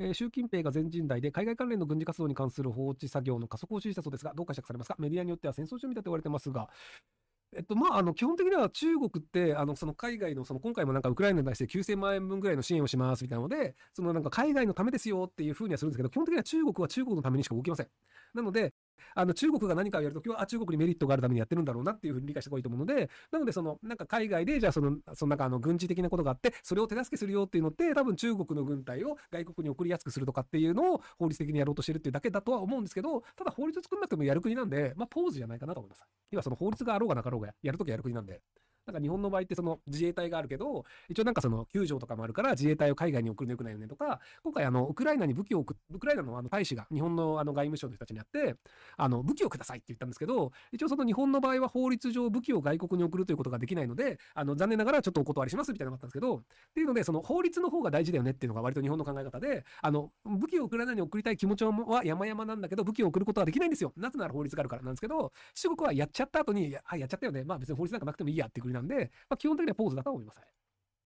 えー、習近平が全人代で海外関連の軍事活動に関する放置作業の加速を指示したそうですが、どう解釈されますかメディアによっては戦争準備だと言われてますが、えっと、まあ、あの、基本的には中国って、あの、その海外の、その今回もなんかウクライナに対して9000万円分ぐらいの支援をしますみたいなので、そのなんか海外のためですよっていうふうにはするんですけど、基本的には中国は中国のためにしか動きません。なので、あの、中国が何かをやるときは、あ、中国にメリットがあるためにやってるんだろうなっていうふうに理解してこいと思うので、なので、その、なんか海外で、じゃあその、そのなんかあの、軍事的なことがあって、それを手助けするよっていうのって、多分中国の軍隊を外国に送りやすくするとかっていうのを法律的にやろうとしてるっていうだけだとは思うんですけど、ただ法律作んなくてもやる国なんで、まあ、ポーズじゃないかなと思います。要はその法律があろうがなかろうが、やるときはやる国なんで。なんか日本の場合ってその自衛隊があるけど、一応なんかその救助とかもあるから自衛隊を海外に送るのよくないよねとか、今回あの、ウクライナに武器を送、ウクライナのあの大使が日本のあの外務省の人たちに会って、あの、武器をくださいって言ったんですけど、一応その日本の場合は法律上武器を外国に送るということができないので、あの、残念ながらちょっとお断りしますみたいなのがあったんですけど、っていうので、その法律の方が大事だよねっていうのが割と日本の考え方で、あの、武器をウクライナに送りたい気持ちは山々なんだけど、武器を送ることはできないんですよ。なぜなら法律があるからなんですけど、中国はやっちゃった後に、あ、やっちゃったよね。まあ別に法律なんかなくてもいいやってくれななんで、まあ、基本的にはポーズだとは思いません。